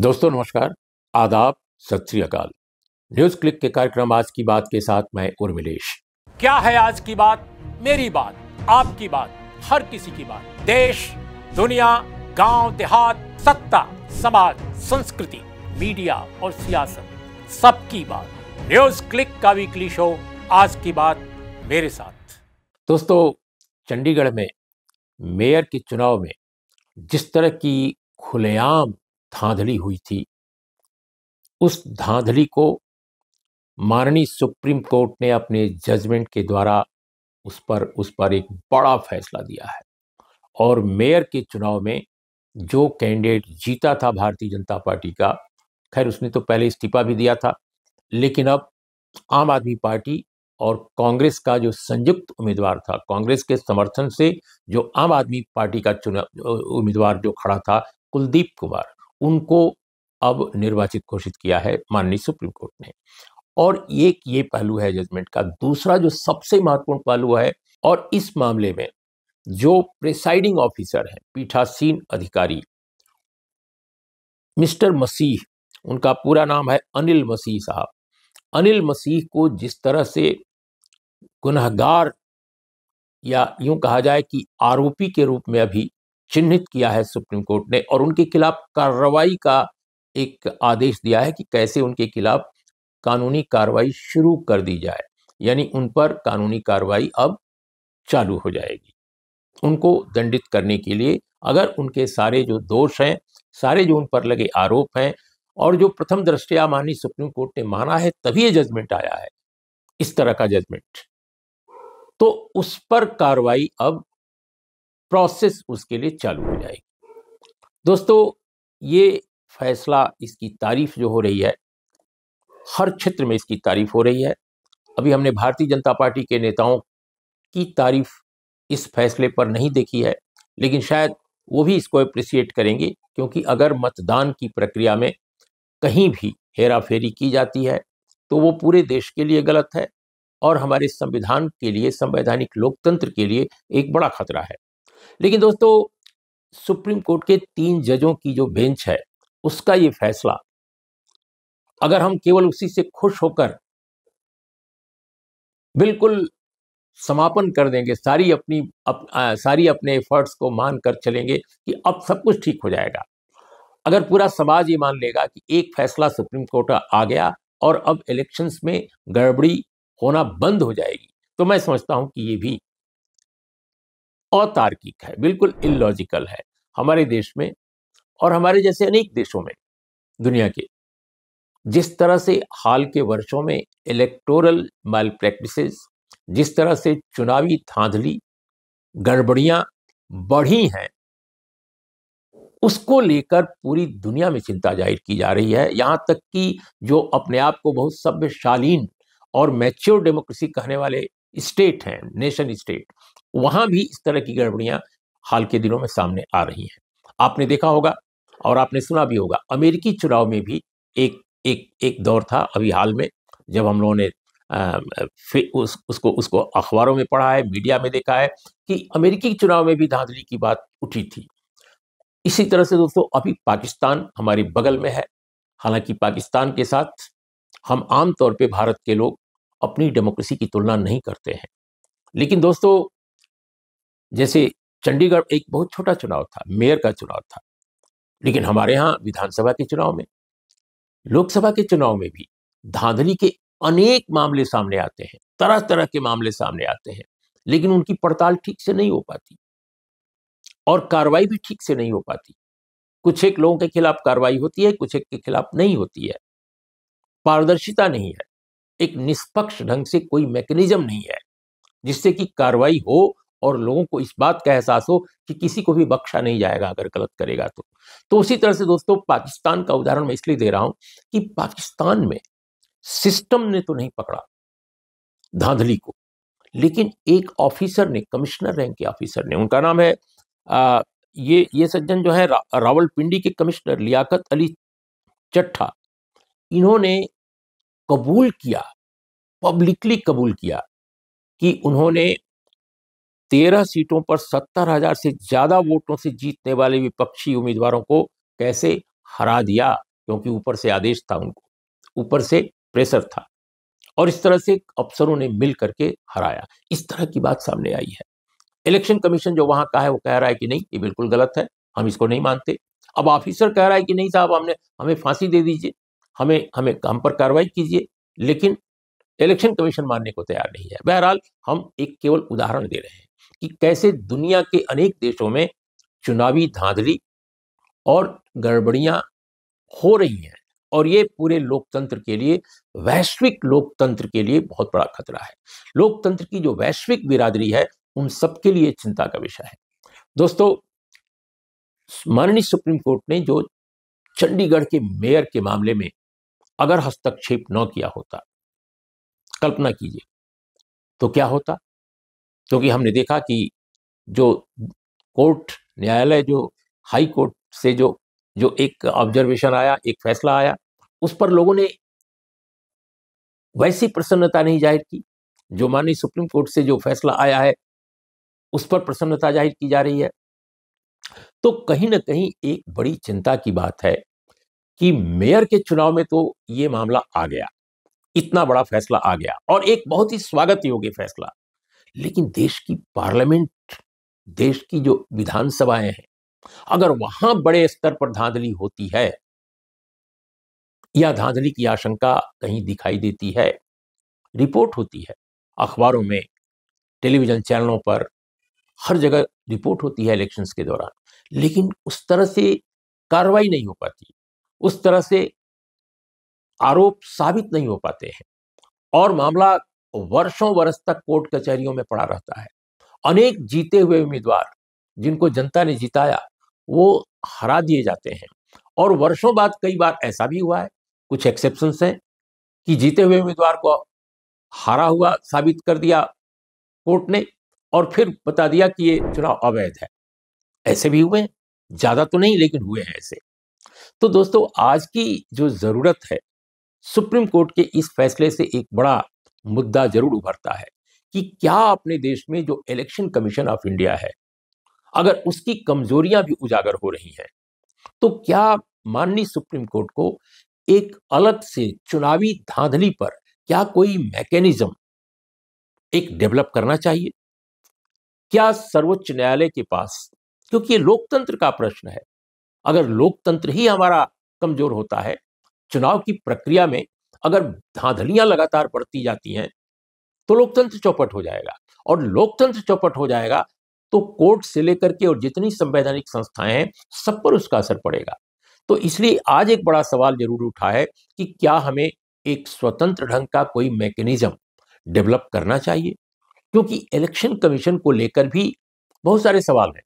दोस्तों नमस्कार आदाब सत अकाल न्यूज क्लिक के कार्यक्रम आज की बात के साथ मैं उर्मिलेश क्या है आज की बात मेरी बात आपकी बात हर किसी की बात देश दुनिया गांव देहात सत्ता समाज संस्कृति मीडिया और सियासत सबकी बात न्यूज क्लिक का वीकली शो आज की बात मेरे साथ दोस्तों चंडीगढ़ में मेयर के चुनाव में जिस तरह की खुलेआम धांधली हुई थी उस धांधली को माननीय सुप्रीम कोर्ट ने अपने जजमेंट के द्वारा उस पर उस पर एक बड़ा फैसला दिया है और मेयर के चुनाव में जो कैंडिडेट जीता था भारतीय जनता पार्टी का खैर उसने तो पहले इस्तीफा भी दिया था लेकिन अब आम आदमी पार्टी और कांग्रेस का जो संयुक्त उम्मीदवार था कांग्रेस के समर्थन से जो आम आदमी पार्टी का चुनाव उम्मीदवार जो खड़ा था कुलदीप कुमार उनको अब निर्वाचित घोषित किया है माननीय सुप्रीम कोर्ट ने और एक ये पहलू है जजमेंट का दूसरा जो सबसे महत्वपूर्ण पहलू है और इस मामले में जो प्रिसाइडिंग ऑफिसर है पीठासीन अधिकारी मिस्टर मसीह उनका पूरा नाम है अनिल मसीह साहब अनिल मसीह को जिस तरह से गुनहगार या यूं कहा जाए कि आरोपी के रूप में अभी चिन्हित किया है सुप्रीम कोर्ट ने और उनके खिलाफ कार्रवाई का एक आदेश दिया है कि कैसे उनके खिलाफ कानूनी कार्रवाई शुरू कर दी जाए यानी उन पर कानूनी कार्रवाई अब चालू हो जाएगी उनको दंडित करने के लिए अगर उनके सारे जो दोष हैं सारे जो उन पर लगे आरोप हैं और जो प्रथम दृष्टया मानी सुप्रीम कोर्ट ने माना है तभी ये जजमेंट आया है इस तरह का जजमेंट तो उस पर कार्रवाई अब प्रोसेस उसके लिए चालू हो जाएगी दोस्तों ये फैसला इसकी तारीफ जो हो रही है हर क्षेत्र में इसकी तारीफ हो रही है अभी हमने भारतीय जनता पार्टी के नेताओं की तारीफ इस फैसले पर नहीं देखी है लेकिन शायद वो भी इसको अप्रिसिएट करेंगे क्योंकि अगर मतदान की प्रक्रिया में कहीं भी हेरा फेरी की जाती है तो वो पूरे देश के लिए गलत है और हमारे संविधान के लिए संवैधानिक लोकतंत्र के लिए एक बड़ा खतरा है लेकिन दोस्तों सुप्रीम कोर्ट के तीन जजों की जो बेंच है उसका ये फैसला अगर हम केवल उसी से खुश होकर बिल्कुल समापन कर देंगे सारी अपनी अप, आ, सारी अपने एफर्ट्स को मान कर चलेंगे कि अब सब कुछ ठीक हो जाएगा अगर पूरा समाज ये मान लेगा कि एक फैसला सुप्रीम कोर्ट आ गया और अब इलेक्शंस में गड़बड़ी होना बंद हो जाएगी तो मैं समझता हूं कि ये भी अतार्किक है बिल्कुल इलॉजिकल है हमारे देश में और हमारे जैसे अनेक देशों में दुनिया के जिस तरह से हाल के वर्षों में इलेक्टोरल माल प्रैक्टिस जिस तरह से चुनावी थांधली गड़बड़ियां बढ़ी हैं उसको लेकर पूरी दुनिया में चिंता जाहिर की जा रही है यहां तक कि जो अपने आप को बहुत सभ्यशालीन और मैच्योर डेमोक्रेसी कहने वाले स्टेट हैं नेशन स्टेट वहां भी इस तरह की गड़बड़ियां हाल के दिनों में सामने आ रही हैं आपने देखा होगा और आपने सुना भी होगा अमेरिकी चुनाव में भी एक एक एक दौर था अभी हाल में जब हम लोगों ने आ, उस, उसको उसको अखबारों में पढ़ा है मीडिया में देखा है कि अमेरिकी चुनाव में भी धांधली की बात उठी थी इसी तरह से दोस्तों अभी पाकिस्तान हमारे बगल में है हालांकि पाकिस्तान के साथ हम आमतौर पर भारत के लोग अपनी डेमोक्रेसी की तुलना नहीं करते हैं लेकिन दोस्तों जैसे चंडीगढ़ एक बहुत छोटा चुनाव था मेयर का चुनाव था लेकिन हमारे यहाँ विधानसभा के चुनाव में लोकसभा के चुनाव में भी धांधली के अनेक मामले सामने आते हैं तरह तरह के मामले सामने आते हैं लेकिन उनकी पड़ताल ठीक से नहीं हो पाती और कार्रवाई भी ठीक से नहीं हो पाती कुछ एक लोगों के खिलाफ कार्रवाई होती है कुछ एक के खिलाफ नहीं होती है पारदर्शिता नहीं है एक निष्पक्ष ढंग से कोई मैकेनिज्म नहीं है जिससे कि कार्रवाई हो और लोगों को इस बात का एहसास हो कि किसी को भी बख्शा नहीं जाएगा अगर गलत करेगा तो तो उसी तरह से दोस्तों पाकिस्तान का उदाहरण मैं इसलिए दे रहा हूं कि पाकिस्तान में सिस्टम ने तो नहीं पकड़ा धांधली को लेकिन एक ऑफिसर ने कमिश्नर रैंक के ऑफिसर ने उनका नाम है आ, ये ये सज्जन जो है रा, रावलपिंडी के कमिश्नर लियाकत अली चट्ठा इन्होंने कबूल किया पब्लिकली कबूल किया कि उन्होंने तेरह सीटों पर सत्तर हजार से ज्यादा वोटों से जीतने वाले विपक्षी उम्मीदवारों को कैसे हरा दिया क्योंकि ऊपर से आदेश था उनको ऊपर से प्रेशर था और इस तरह से अफसरों ने मिल करके हराया इस तरह की बात सामने आई है इलेक्शन कमीशन जो वहां का है वो कह रहा है कि नहीं ये बिल्कुल गलत है हम इसको नहीं मानते अब ऑफिसर कह रहा है कि नहीं साहब हमने हमें फांसी दे दीजिए हमें हमें हम पर कार्रवाई कीजिए लेकिन इलेक्शन कमीशन मानने को तैयार नहीं है बहरहाल हम एक केवल उदाहरण दे रहे हैं कि कैसे दुनिया के अनेक देशों में चुनावी धांधली और गड़बड़ियां हो रही हैं और ये पूरे लोकतंत्र के लिए वैश्विक लोकतंत्र के लिए बहुत बड़ा खतरा है लोकतंत्र की जो वैश्विक बिरादरी है उन सबके लिए चिंता का विषय है दोस्तों माननीय सुप्रीम कोर्ट ने जो चंडीगढ़ के मेयर के मामले में अगर हस्तक्षेप न किया होता कल्पना कीजिए तो क्या होता क्योंकि हमने देखा कि जो कोर्ट न्यायालय जो हाई कोर्ट से जो जो एक ऑब्जर्वेशन आया एक फैसला आया उस पर लोगों ने वैसी प्रसन्नता नहीं जाहिर की जो माननीय सुप्रीम कोर्ट से जो फैसला आया है उस पर प्रसन्नता जाहिर की जा रही है तो कहीं ना कहीं एक बड़ी चिंता की बात है कि मेयर के चुनाव में तो ये मामला आ गया इतना बड़ा फैसला आ गया और एक बहुत ही स्वागत योग्य फैसला लेकिन देश की पार्लियामेंट देश की जो विधानसभाएं हैं अगर वहां बड़े स्तर पर धांधली होती है या धांधली की आशंका कहीं दिखाई देती है रिपोर्ट होती है अखबारों में टेलीविजन चैनलों पर हर जगह रिपोर्ट होती है इलेक्शंस के दौरान लेकिन उस तरह से कार्रवाई नहीं हो पाती उस तरह से आरोप साबित नहीं हो पाते हैं और मामला वर्षों वर्ष तक कोर्ट कचहरियों में पड़ा रहता है अनेक जीते हुए उम्मीदवार जिनको जनता ने जिताया वो हरा दिए जाते हैं और वर्षों बाद कई बार ऐसा भी हुआ है कुछ एक्सेप्शन हैं कि जीते हुए उम्मीदवार को हारा हुआ साबित कर दिया कोर्ट ने और फिर बता दिया कि ये चुनाव अवैध है ऐसे भी हुए ज़्यादा तो नहीं लेकिन हुए हैं ऐसे तो दोस्तों आज की जो ज़रूरत है सुप्रीम कोर्ट के इस फैसले से एक बड़ा मुद्दा जरूर उभरता है कि क्या अपने देश में जो इलेक्शन कमीशन ऑफ इंडिया है अगर उसकी कमजोरियां भी उजागर हो रही हैं तो क्या माननीय सुप्रीम कोर्ट को एक अलग से चुनावी धांधली पर क्या कोई मैकेनिज्म एक डेवलप करना चाहिए क्या सर्वोच्च न्यायालय के पास क्योंकि ये लोकतंत्र का प्रश्न है अगर लोकतंत्र ही हमारा कमजोर होता है चुनाव की प्रक्रिया में अगर धांधलियां लगातार बढ़ती जाती हैं तो लोकतंत्र चौपट हो जाएगा और लोकतंत्र चौपट हो जाएगा तो कोर्ट से लेकर के और जितनी संवैधानिक संस्थाएं हैं सब पर उसका असर पड़ेगा तो इसलिए आज एक बड़ा सवाल जरूर उठा है कि क्या हमें एक स्वतंत्र ढंग का कोई मैकेनिज्म डेवलप करना चाहिए क्योंकि इलेक्शन कमीशन को लेकर भी बहुत सारे सवाल हैं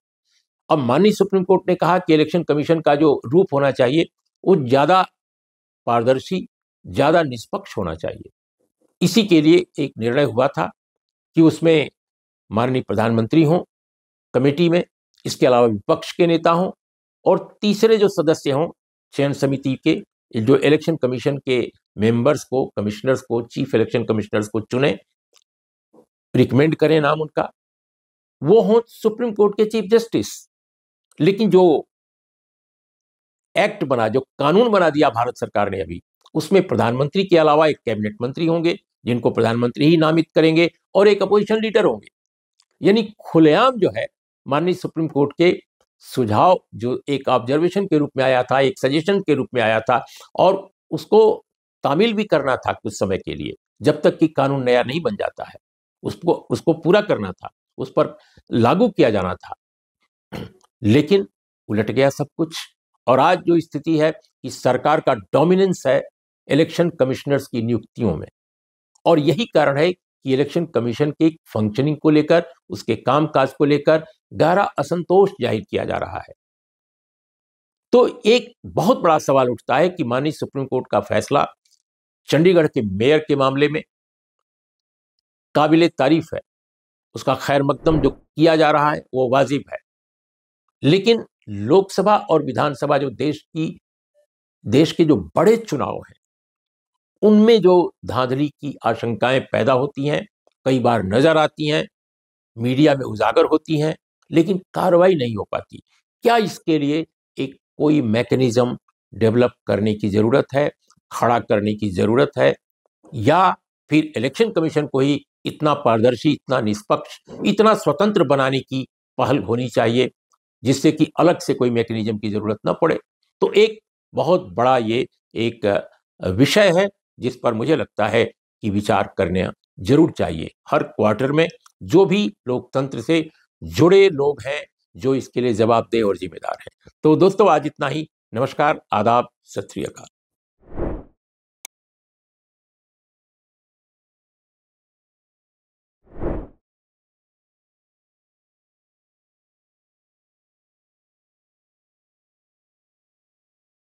अब माननीय सुप्रीम कोर्ट ने कहा कि इलेक्शन कमीशन का जो रूप होना चाहिए वो ज़्यादा पारदर्शी ज़्यादा निष्पक्ष होना चाहिए इसी के लिए एक निर्णय हुआ था कि उसमें माननीय प्रधानमंत्री हों कमेटी में इसके अलावा विपक्ष के नेता हों और तीसरे जो सदस्य हों चयन समिति के जो इलेक्शन कमीशन के मेंबर्स को कमिश्नर्स को चीफ इलेक्शन कमिश्नर्स को चुने रिकमेंड करें नाम उनका वो हों सुप्रीम कोर्ट के चीफ जस्टिस लेकिन जो एक्ट बना जो कानून बना दिया भारत सरकार ने अभी उसमें प्रधानमंत्री के अलावा एक कैबिनेट मंत्री होंगे जिनको प्रधानमंत्री ही नामित करेंगे और एक अपोजिशन लीडर होंगे यानी खुलेआम जो है माननीय सुप्रीम कोर्ट के सुझाव जो एक ऑब्जर्वेशन के रूप में आया था एक सजेशन के रूप में आया था और उसको तामील भी करना था कुछ समय के लिए जब तक कि कानून नया नहीं बन जाता है उसको उसको पूरा करना था उस पर लागू किया जाना था लेकिन उलट गया सब कुछ और आज जो स्थिति है कि सरकार का डोमिनेंस है इलेक्शन कमिश्नर्स की नियुक्तियों में और यही कारण है कि इलेक्शन कमीशन के फंक्शनिंग को लेकर उसके कामकाज को लेकर गहरा असंतोष जाहिर किया जा रहा है तो एक बहुत बड़ा सवाल उठता है कि माननीय सुप्रीम कोर्ट का फैसला चंडीगढ़ के मेयर के मामले में काबिल तारीफ है उसका खैर मकदम जो किया जा रहा है वो वाजिब है लेकिन लोकसभा और विधानसभा जो देश की देश के जो बड़े चुनाव हैं उनमें जो धांधली की आशंकाएं पैदा होती हैं कई बार नजर आती हैं मीडिया में उजागर होती हैं लेकिन कार्रवाई नहीं हो पाती क्या इसके लिए एक कोई मैकेनिज्म डेवलप करने की ज़रूरत है खड़ा करने की ज़रूरत है या फिर इलेक्शन कमीशन को ही इतना पारदर्शी इतना निष्पक्ष इतना स्वतंत्र बनाने की पहल होनी चाहिए जिससे कि अलग से कोई मैकेनिज्म की ज़रूरत ना पड़े तो एक बहुत बड़ा ये एक विषय है जिस पर मुझे लगता है कि विचार करने जरूर चाहिए हर क्वार्टर में जो भी लोकतंत्र से जुड़े लोग हैं जो इसके लिए जवाबदेह और जिम्मेदार हैं तो दोस्तों आज इतना ही नमस्कार आदाब सत श्रीकाल